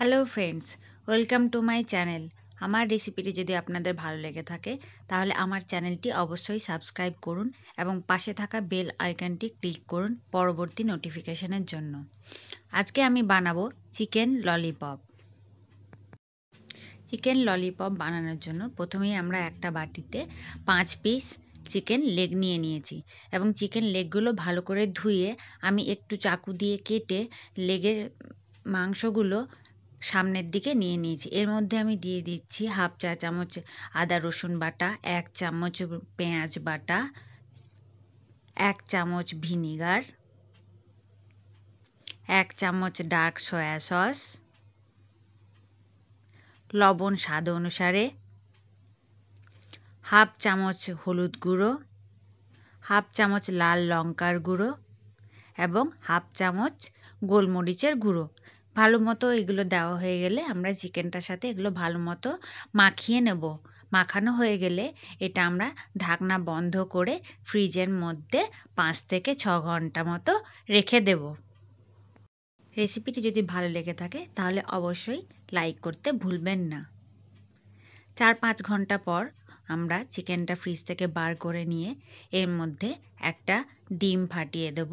Hello friends welcome to my channel আমার রেসিপিটি যদি আপনাদের ভালো লেগে থাকে তাহলে আমার চ্যানেলটি অবশ্যই সাবস্ক্রাইব করুন এবং পাশে থাকা বেল আইকনটি ক্লিক করুন পরবর্তী নোটিফিকেশনের জন্য আজকে আমি বানাবো চিকেন ললিপপ চিকেন ললিপপ বানানোর জন্য প্রথমেই আমরা একটা বাটিতে পাঁচ পিস চিকেন লেগ নিয়ে নিয়েছি এবং চিকেন লেগগুলো ভালো করে ধুয়ে আমি একটু চাকু দিয়ে কেটে লেগের মাংসগুলো সামনের দিকে নিয়ে নিয়েছি এর মধ্যে আমি দিয়ে দিচ্ছি হাফ চা চামচ আদা রসুন বাটা এক চামচ পেঁয়াজ বাটা এক চামচ ভিনিগার এক চামচ ডার্ক সয়া সস লবণ স্বাদ অনুসারে হাফ চামচ হলুদ গুঁড়ো হাফ চামচ লাল লঙ্কার গুঁড়ো এবং হাফ চামচ গোলমরিচের গুঁড়ো ভালো মতো এগুলো দেওয়া হয়ে গেলে আমরা চিকেনটার সাথে এগুলো ভালো মতো মাখিয়ে নেব মাখানো হয়ে গেলে এটা আমরা ঢাকনা বন্ধ করে ফ্রিজের মধ্যে পাঁচ থেকে ছ ঘন্টা মতো রেখে দেব রেসিপিটি যদি ভালো লেগে থাকে তাহলে অবশ্যই লাইক করতে ভুলবেন না চার পাঁচ ঘন্টা পর আমরা চিকেনটা ফ্রিজ থেকে বার করে নিয়ে এর মধ্যে একটা ডিম ফাটিয়ে দেব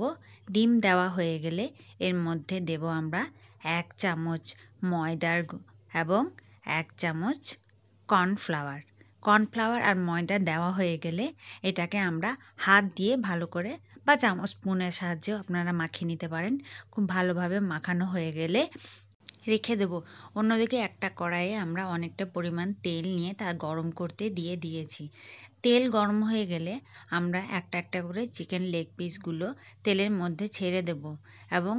ডিম দেওয়া হয়ে গেলে এর মধ্যে দেব আমরা এক চামচ ময়দার এবং এক চামচ কর্নফ্লাওয়ার কর্নফ্লাওয়ার আর ময়দা দেওয়া হয়ে গেলে এটাকে আমরা হাত দিয়ে ভালো করে বা চামচ স্পুনের সাহায্যেও আপনারা মাখিয়ে নিতে পারেন খুব ভালোভাবে মাখানো হয়ে গেলে রেখে দেবো অন্যদিকে একটা কড়াইয়ে আমরা অনেকটা পরিমাণ তেল নিয়ে তা গরম করতে দিয়ে দিয়েছি তেল গরম হয়ে গেলে আমরা একটা একটা করে চিকেন লেগ পিসগুলো তেলের মধ্যে ছেড়ে দেব এবং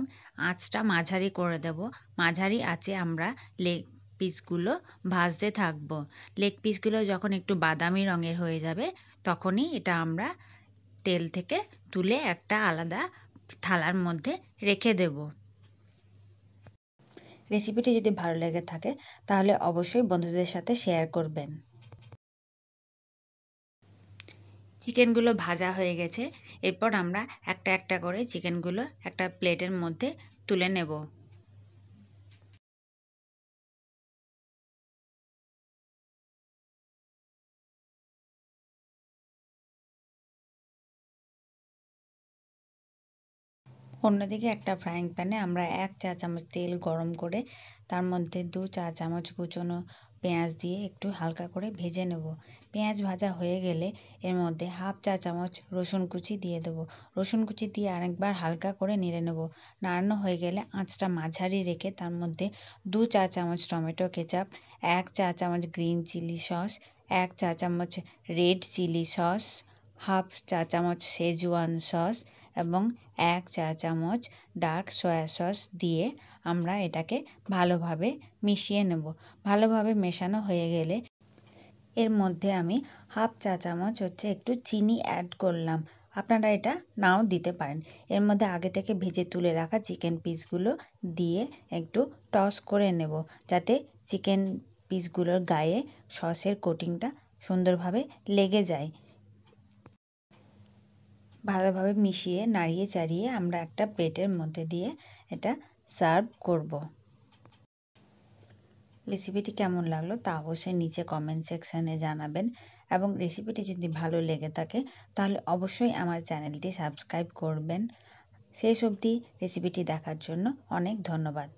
আঁচটা মাঝারি করে দেব মাঝারি আঁচে আমরা লেগ পিসগুলো ভাজতে থাকব লেগ পিসগুলো যখন একটু বাদামি রঙের হয়ে যাবে তখনই এটা আমরা তেল থেকে তুলে একটা আলাদা থালার মধ্যে রেখে দেবো রেসিপিটি যদি ভালো লেগে থাকে তাহলে অবশ্যই বন্ধুদের সাথে শেয়ার করবেন চিকেনগুলো ভাজা হয়ে গেছে এরপর আমরা একটা একটা করে চিকেনগুলো একটা প্লেটের মধ্যে তুলে নেব অন্যদিকে একটা ফ্রাইং প্যানে আমরা এক চা চামচ তেল গরম করে তার মধ্যে দু চা চামচ কুচনো পেঁয়াজ দিয়ে একটু হালকা করে ভেজে নেব পেঁয়াজ ভাজা হয়ে গেলে এর মধ্যে হাফ চা চামচ রসুন কুচি দিয়ে দেব রসুন কুচি দিয়ে আরেকবার হালকা করে নেড়ে নেব নাড়ানো হয়ে গেলে আঁচটা মাঝারি রেখে তার মধ্যে দু চা চামচ টমেটো কেচাপ এক চা চামচ গ্রিন চিলি সস এক চা চামচ রেড চিলি সস হাফ চা চামচ শেজওয়ান সস এবং এক চা চামচ ডার্ক সয়া সস দিয়ে আমরা এটাকে ভালোভাবে মিশিয়ে নেব ভালোভাবে মেশানো হয়ে গেলে এর মধ্যে আমি হাফ চা চামচ হচ্ছে একটু চিনি অ্যাড করলাম আপনারা এটা নাও দিতে পারেন এর মধ্যে আগে থেকে ভেজে তুলে রাখা চিকেন পিসগুলো দিয়ে একটু টস করে নেব যাতে চিকেন পিসগুলোর গায়ে সসের কোটিংটা সুন্দরভাবে লেগে যায় ভালোভাবে মিশিয়ে নাড়িয়ে চাড়িয়ে আমরা একটা প্লেটের মধ্যে দিয়ে এটা সার্ভ করব। রেসিপিটি কেমন লাগলো তা অবশ্যই নিচে কমেন্ট সেকশানে জানাবেন এবং রেসিপিটি যদি ভালো লেগে থাকে তাহলে অবশ্যই আমার চ্যানেলটি সাবস্ক্রাইব করবেন শেষ অবধি রেসিপিটি দেখার জন্য অনেক ধন্যবাদ